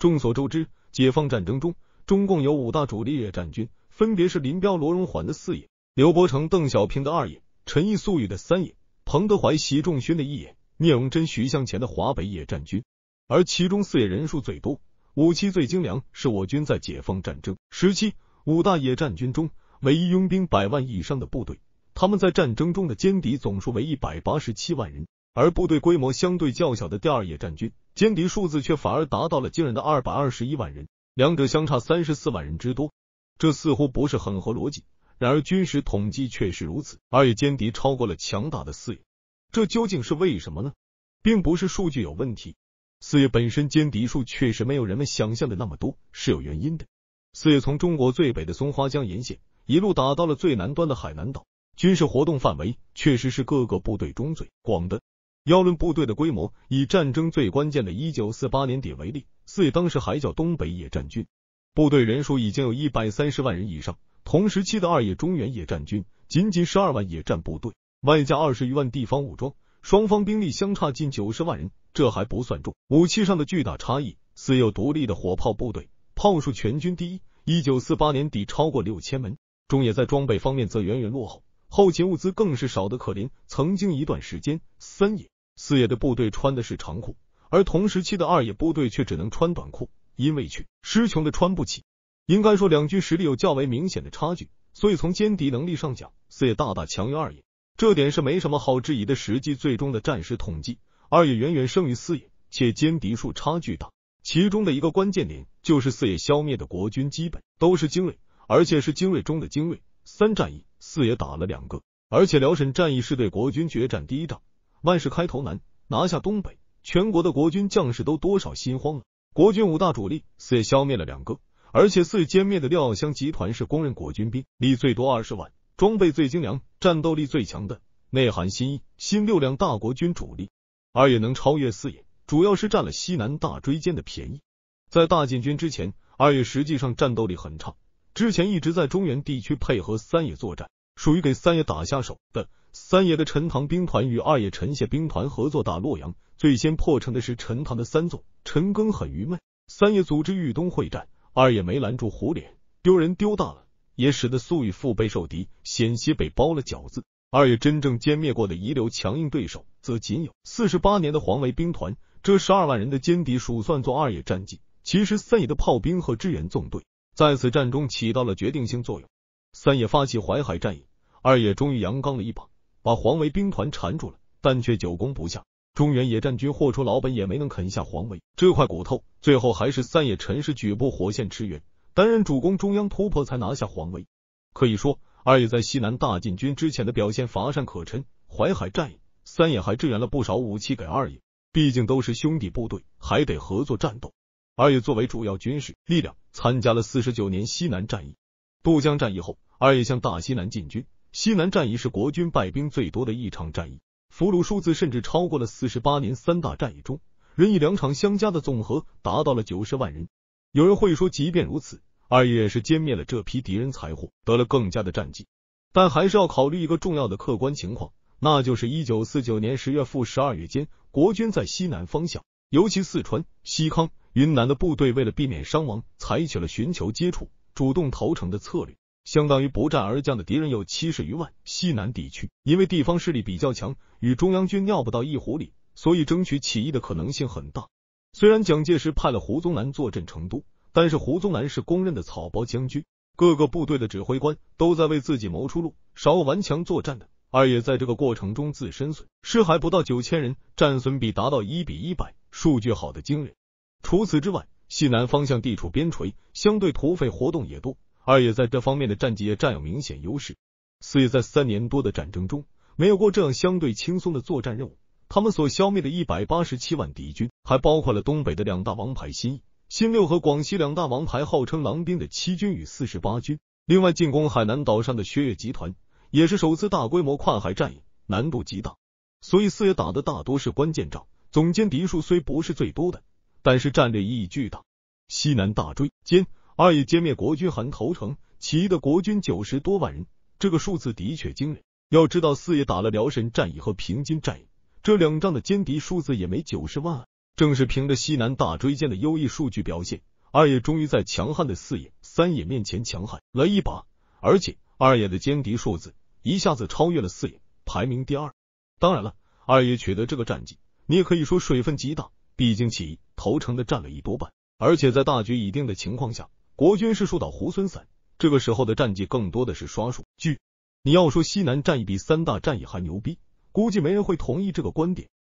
众所周知，解放战争中，中共有五大主力野战军，分别是林彪、罗荣桓的四野，刘伯承、邓小平的二野，陈毅、粟裕的三野，彭德怀、习仲勋的一野，聂荣臻、徐向前的华北野战军。而其中四野人数最多，武器最精良，是我军在解放战争时期五大野战军中唯一拥兵百万以上的部队。他们在战争中的歼敌总数为一百八十七万人。而部队规模相对较小的第二野战军歼敌数字却反而达到了惊人的二百二十一万人，两者相差三十四万人之多，这似乎不是很合逻辑。然而军事统计却是如此，二野歼敌超过了强大的四野，这究竟是为什么呢？并不是数据有问题，四野本身歼敌数确实没有人们想象的那么多，是有原因的。四野从中国最北的松花江沿线一路打到了最南端的海南岛，军事活动范围确实是各个部队中最广的。要论部队的规模，以战争最关键的一九四八年底为例，四野当时还叫东北野战军，部队人数已经有一百三十万人以上。同时期的二野、中原野战军，仅仅十二万野战部队，外加二十余万地方武装，双方兵力相差近九十万人。这还不算重，武器上的巨大差异，四有独立的火炮部队，炮数全军第一，一九四八年底超过六千门。中野在装备方面则远远落后，后勤物资更是少得可怜。曾经一段时间，三野。四野的部队穿的是长裤，而同时期的二野部队却只能穿短裤，因为穷，师穷的穿不起。应该说，两军实力有较为明显的差距，所以从歼敌能力上讲，四野大大强于二野，这点是没什么好质疑的。实际最终的战时统计，二野远远胜于四野，且歼敌数差距大。其中的一个关键点就是四野消灭的国军基本都是精锐，而且是精锐中的精锐。三战役，四野打了两个，而且辽沈战役是对国军决战第一仗。万事开头难，拿下东北，全国的国军将士都多少心慌了。国军五大主力，四野消灭了两个，而且四野歼灭的廖耀湘集团是公认国军兵力最多二十万，装备最精良，战斗力最强的。内含新一、新六两大国军主力，二野能超越四野，主要是占了西南大追歼的便宜。在大进军之前，二野实际上战斗力很差，之前一直在中原地区配合三野作战，属于给三野打下手的。三爷的陈塘兵团与二爷陈谢兵团合作打洛阳，最先破城的是陈塘的三纵。陈赓很愚昧。三爷组织豫东会战，二爷没拦住胡琏，丢人丢大了，也使得粟裕腹背受敌，险些被包了饺子。二爷真正歼灭过的遗留强硬对手，则仅有四十八年的黄维兵团。这十二万人的歼敌数算作二爷战绩。其实三爷的炮兵和支援纵队在此战中起到了决定性作用。三爷发起淮海战役，二爷终于阳刚了一把。把黄维兵团缠住了，但却久攻不下。中原野战军豁出老本也没能啃下黄维这块骨头，最后还是三野陈氏举步火线驰援，担任主攻中央突破，才拿下黄维。可以说，二野在西南大进军之前的表现乏善可陈。淮海战役，三野还支援了不少武器给二野，毕竟都是兄弟部队，还得合作战斗。二野作为主要军事力量，参加了四十九年西南战役、渡江战役后，二野向大西南进军。西南战役是国军败兵最多的一场战役，俘虏数字甚至超过了四十八年三大战役中，人以两场相加的总和达到了九十万人。有人会说，即便如此，二爷也是歼灭了这批敌人，才获得了更加的战绩。但还是要考虑一个重要的客观情况，那就是一九四九年十月负十二月间，国军在西南方向，尤其四川、西康、云南的部队，为了避免伤亡，采取了寻求接触、主动投诚的策略。相当于不战而降的敌人有七十余万。西南地区因为地方势力比较强，与中央军尿不到一壶里，所以争取起义的可能性很大。虽然蒋介石派了胡宗南坐镇成都，但是胡宗南是公认的草包将军，各个部队的指挥官都在为自己谋出路，少顽强作战的。二爷在这个过程中自身损失还不到九千人，战损比达到一比一百，数据好的惊人。除此之外，西南方向地处边陲，相对土匪活动也多。二爷在这方面的战绩也占有明显优势。四爷在三年多的战争中，没有过这样相对轻松的作战任务。他们所消灭的一百八十七万敌军，还包括了东北的两大王牌新一、新六和广西两大王牌号称狼兵的七军与四十八军。另外，进攻海南岛上的薛岳集团，也是首次大规模跨海战役，难度极大。所以，四爷打的大多是关键仗。总歼敌数虽不是最多的，但是战略意义巨大。西南大追歼。二爷歼灭国军，韩投诚起义的国军九十多万人，这个数字的确惊人。要知道，四爷打了辽沈战役和平津战役，这两仗的歼敌数字也没九十万啊。正是凭着西南大追歼的优异数据表现，二爷终于在强悍的四爷、三爷面前强悍了一把，而且二爷的歼敌数字一下子超越了四爷，排名第二。当然了，二爷取得这个战绩，你也可以说水分极大，毕竟起义投诚的占了一多半，而且在大局已定的情况下。国军是树倒猢狲散，这个时候的战绩更多的是刷数据。你要说西南战役比三大战役还牛逼，估计没人会同意这个观点。